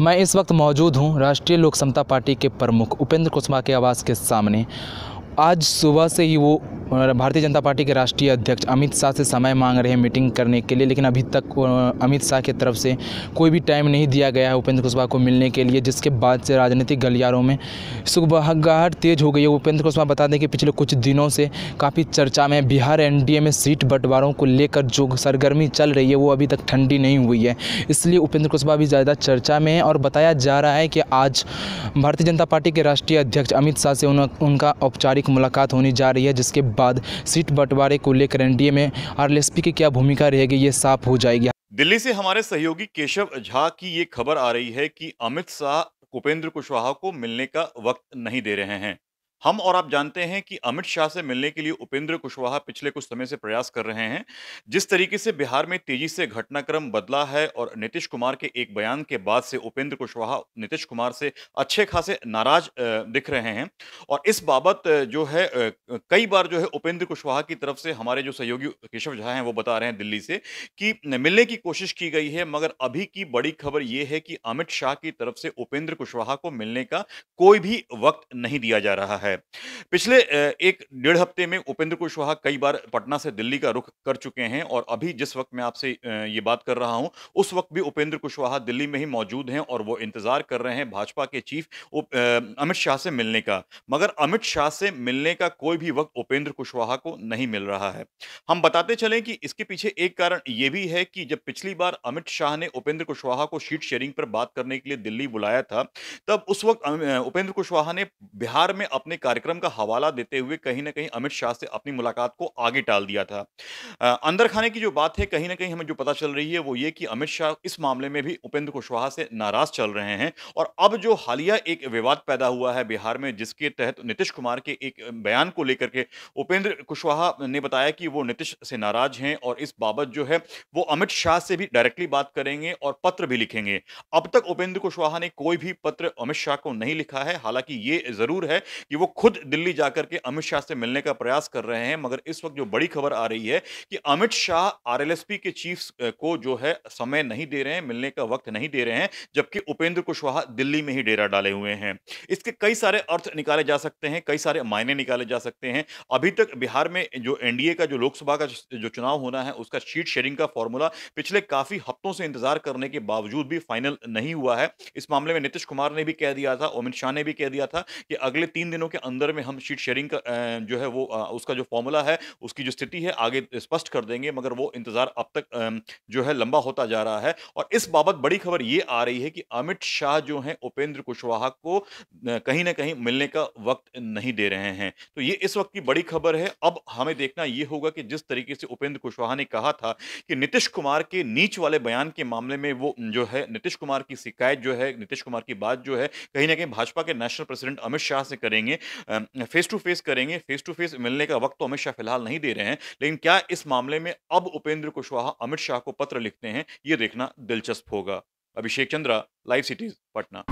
मैं इस वक्त मौजूद हूं राष्ट्रीय लोक समता पार्टी के प्रमुख उपेंद्र कुशवाहा के आवास के सामने आज सुबह से ही वो भारतीय जनता पार्टी के राष्ट्रीय अध्यक्ष अमित शाह से समय मांग रहे हैं मीटिंग करने के लिए लेकिन अभी तक अमित शाह की तरफ से कोई भी टाइम नहीं दिया गया है उपेंद्र कुशवाहा को मिलने के लिए जिसके बाद से राजनीतिक गलियारों में सुगबहगाहट तेज हो गई है उपेंद्र कुशवाहा बता दें कि पिछले कुछ दिनों से काफ़ी चर्चा में बिहार एन में सीट बंटवारों को लेकर जो सरगर्मी चल रही है वो अभी तक ठंडी नहीं हुई है इसलिए उपेंद्र कुशवाहा भी ज़्यादा चर्चा में है और बताया जा रहा है कि आज भारतीय जनता पार्टी के राष्ट्रीय अध्यक्ष अमित शाह से उनका औपचारिक एक मुलाकात होने जा रही है जिसके बाद सीट बंटवारे को लेकर एनडीए में आरएलएसपी की क्या भूमिका रहेगी ये साफ हो जाएगी दिल्ली से हमारे सहयोगी केशव झा की ये खबर आ रही है कि अमित शाह उपेंद्र कुशवाहा को मिलने का वक्त नहीं दे रहे हैं हम और आप जानते हैं कि अमित शाह से मिलने के लिए उपेंद्र कुशवाहा पिछले कुछ समय से प्रयास कर रहे हैं जिस तरीके से बिहार में तेजी से घटनाक्रम बदला है और नीतीश कुमार के एक बयान के बाद से उपेंद्र कुशवाहा नीतीश कुमार से अच्छे खासे नाराज दिख रहे हैं और इस बाबत जो है कई बार जो है उपेंद्र कुशवाहा की तरफ से हमारे जो सहयोगी केशव झा हैं वो बता रहे हैं दिल्ली से कि मिलने की कोशिश की गई है मगर अभी की बड़ी खबर ये है कि अमित शाह की तरफ से उपेंद्र कुशवाहा को मिलने का कोई भी वक्त नहीं दिया जा रहा है है पिछले एक डेढ़ हफ्ते में उपेंद्र कुशवाहा कई बार पटना से दिल्ली का रुख कर चुके हैं और अभी जिस वक्त मैं आपसे ये बात कर रहा हूं उस वक्त भी उपेंद्र कुशवाहा दिल्ली में ही मौजूद हैं और वो इंतजार कर रहे हैं भाजपा के चीफ अमित शाह से मिलने का मगर अमित शाह से मिलने का कोई भी वक्त उपेंद्र कुशवाहा को नहीं मिल रहा है हम बताते चलें कि इसके पीछे एक कारण यह भी है कि जब पिछली बार अमित शाह ने उपेंद्र कुशवाहा को शीट शेयरिंग पर बात करने के लिए दिल्ली बुलाया था तब उस वक्त उपेंद्र कुशवाहा ने बिहार में अपने कार्यक्रम का हवाला देते हुए कहीं ना कहीं अमित शाह से अपनी मुलाकात को आगे टाल दिया था अंदर खाने की जो बात है कहीं ना कहीं हमें जो पता चल रही है वो ये कि अमित शाह इस मामले में भी उपेंद्र कुशवाहा से नाराज चल रहे हैं और अब जो हालिया एक विवाद पैदा हुआ है बिहार में जिसके तहत नीतीश कुमार के एक बयान को लेकर के उपेंद्र कुशवाहा ने बताया कि वो नीतीश से नाराज हैं और इस बाबत जो है वो अमित शाह से भी डायरेक्टली बात करेंगे और पत्र भी लिखेंगे अब तक उपेंद्र कुशवाहा ने कोई भी पत्र अमित शाह को नहीं लिखा है हालांकि ये जरूर है कि वो खुद दिल्ली जाकर के अमित शाह से मिलने का प्रयास कर रहे हैं मगर इस वक्त जो बड़ी खबर आ रही है कि अमित शाह आरएलएसपी के चीफ को जो है समय नहीं दे रहे हैं मिलने का वक्त नहीं दे रहे हैं जबकि उपेंद्र कुशवाहा दिल्ली में ही डेरा डाले हुए हैं इसके कई सारे अर्थ निकाले जा सकते हैं कई सारे मायने निकाले जा सकते हैं अभी तक बिहार में जो एनडीए का जो लोकसभा का जो चुनाव होना है उसका शीट शेयरिंग का फॉर्मूला पिछले काफी हफ्तों से इंतजार करने के बावजूद भी फाइनल नहीं हुआ है इस मामले में नीतीश कुमार ने भी कह दिया था अमित शाह ने भी कह दिया था कि अगले तीन दिनों के अंदर में हम शीट शेयरिंग का जो है वो उसका जो फॉर्मूला है उसकी जो स्थिति है आगे स्पष्ट कर देंगे मगर वो इंतजार अब तक जो है लंबा होता जा रहा है और इस बाबत बड़ी खबर ये आ रही है कि अमित शाह जो हैं उपेंद्र कुशवाहा को कहीं ना कहीं मिलने का वक्त नहीं दे रहे हैं तो ये इस वक्त की बड़ी खबर है अब हमें देखना ये होगा कि जिस तरीके से उपेंद्र कुशवाहा ने कहा था कि नीतीश कुमार के नीच वाले बयान के मामले में वो जो है नीतीश कुमार की शिकायत जो है नीतीश कुमार की बात जो है कहीं ना कहीं भाजपा के नेशनल प्रेसिडेंट अमित शाह से करेंगे फेस टू फेस करेंगे फेस टू फेस मिलने का वक्त तो अमित शाह फिलहाल नहीं दे रहे हैं लेकिन क्या इस मामले में अब उपेंद्र कुशवाहा अमित शाह को पत्र लिखते हैं ये देखना दिलचस्प होगा अभिषेक चंद्रा लाइव सिटीज पटना